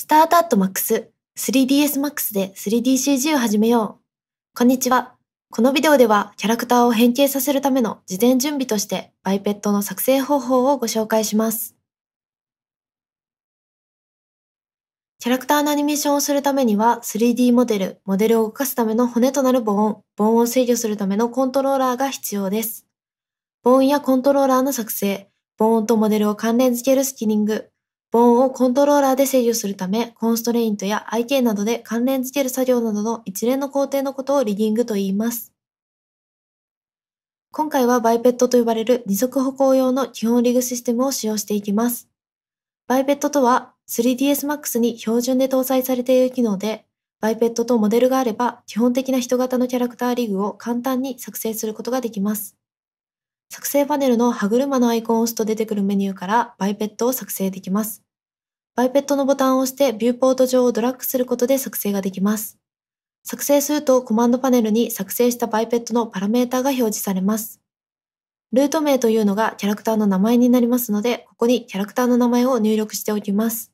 スタートアットマックス 3ds Max で 3DCG を始めよう。こんにちは。このビデオではキャラクターを変形させるための事前準備としてバイペットの作成方法をご紹介します。キャラクターのアニメーションをするためには 3D モデル、モデルを動かすための骨となるボーン、ボーンを制御するためのコントローラーが必要です。ボーンやコントローラーの作成、ボーンとモデルを関連付けるスキニング、ボーンをコントローラーで制御するため、コンストレイントや IK などで関連付ける作業などの一連の工程のことをリディングと言います。今回はバイペットと呼ばれる二足歩行用の基本リグシステムを使用していきます。バイペットとは 3ds Max に標準で搭載されている機能で、バイペットとモデルがあれば基本的な人型のキャラクターリグを簡単に作成することができます。作成パネルの歯車のアイコンを押すと出てくるメニューからバイペットを作成できます。バイペットのボタンを押してビューポート上をドラッグすることで作成ができます。作成するとコマンドパネルに作成したバイペットのパラメータが表示されます。ルート名というのがキャラクターの名前になりますので、ここにキャラクターの名前を入力しておきます。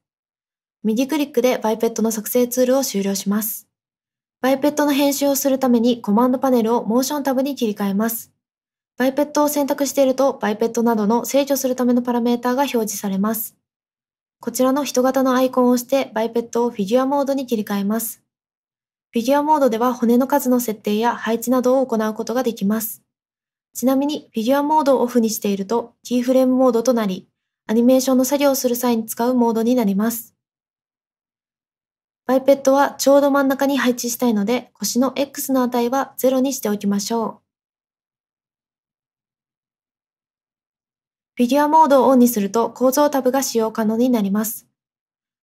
右クリックでバイペットの作成ツールを終了します。バイペットの編集をするためにコマンドパネルをモーションタブに切り替えます。バイペットを選択していると、バイペットなどの制御するためのパラメーターが表示されます。こちらの人型のアイコンを押して、バイペットをフィギュアモードに切り替えます。フィギュアモードでは骨の数の設定や配置などを行うことができます。ちなみに、フィギュアモードをオフにしていると、キーフレームモードとなり、アニメーションの作業をする際に使うモードになります。バイペットはちょうど真ん中に配置したいので、腰の X の値は0にしておきましょう。フィギュアモードをオンにすると構造タブが使用可能になります。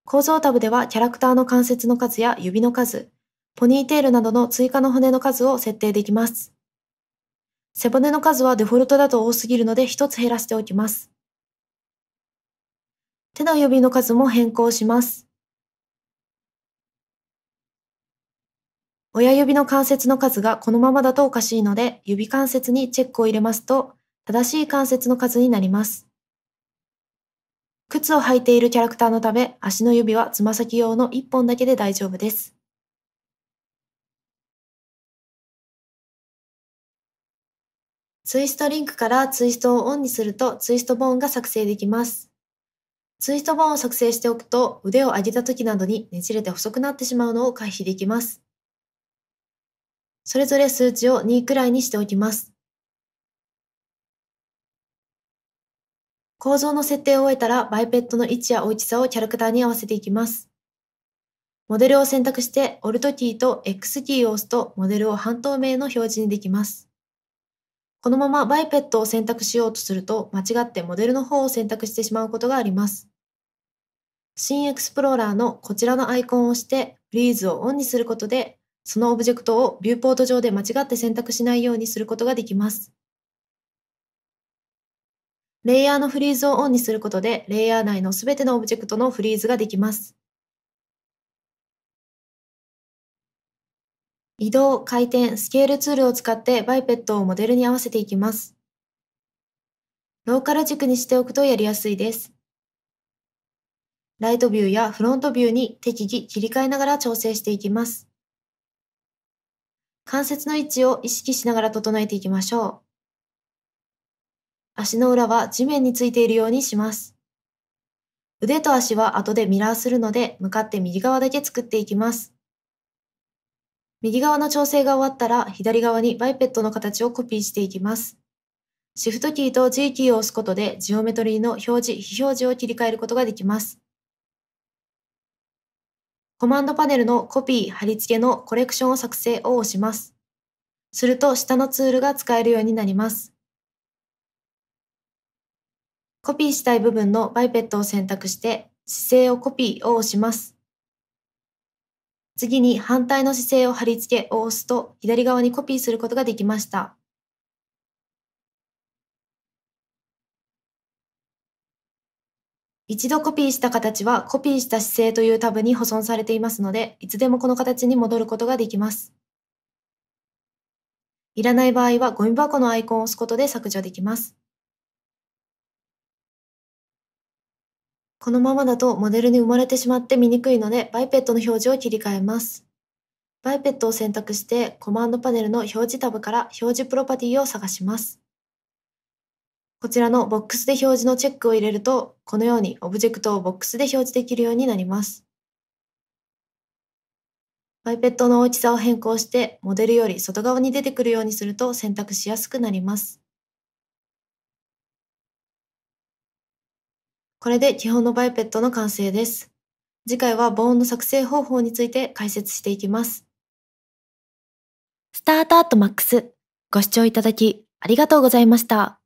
構造タブではキャラクターの関節の数や指の数、ポニーテールなどの追加の骨の数を設定できます。背骨の数はデフォルトだと多すぎるので一つ減らしておきます。手の指の数も変更します。親指の関節の数がこのままだとおかしいので、指関節にチェックを入れますと、正しい関節の数になります。靴を履いているキャラクターのため、足の指はつま先用の1本だけで大丈夫です。ツイストリンクからツイストをオンにするとツイストボーンが作成できます。ツイストボーンを作成しておくと腕を上げた時などにねじれて細くなってしまうのを回避できます。それぞれ数値を2くらいにしておきます。構造の設定を終えたら、バイペットの位置や大きさをキャラクターに合わせていきます。モデルを選択して、Alt キーと X キーを押すと、モデルを半透明の表示にできます。このままバイペットを選択しようとすると、間違ってモデルの方を選択してしまうことがあります。新エクスプローラーのこちらのアイコンを押して、フリーズをオンにすることで、そのオブジェクトをビューポート上で間違って選択しないようにすることができます。レイヤーのフリーズをオンにすることで、レイヤー内のすべてのオブジェクトのフリーズができます。移動、回転、スケールツールを使ってバイペットをモデルに合わせていきます。ローカル軸にしておくとやりやすいです。ライトビューやフロントビューに適宜切り替えながら調整していきます。関節の位置を意識しながら整えていきましょう。足の裏は地面についているようにします。腕と足は後でミラーするので、向かって右側だけ作っていきます。右側の調整が終わったら、左側にバイペットの形をコピーしていきます。シフトキーと G キーを押すことで、ジオメトリーの表示、非表示を切り替えることができます。コマンドパネルのコピー、貼り付けのコレクションを作成を押します。すると、下のツールが使えるようになります。コピーしたい部分のバイペットを選択して、姿勢をコピーを押します。次に反対の姿勢を貼り付けを押すと、左側にコピーすることができました。一度コピーした形はコピーした姿勢というタブに保存されていますので、いつでもこの形に戻ることができます。いらない場合はゴミ箱のアイコンを押すことで削除できます。このままだとモデルに生まれてしまって見にくいので、バイペットの表示を切り替えます。バイペットを選択して、コマンドパネルの表示タブから表示プロパティを探します。こちらのボックスで表示のチェックを入れると、このようにオブジェクトをボックスで表示できるようになります。バイペットの大きさを変更して、モデルより外側に出てくるようにすると選択しやすくなります。これで基本のバイペットの完成です。次回は防音の作成方法について解説していきます。スタートアットマックス。ご視聴いただきありがとうございました。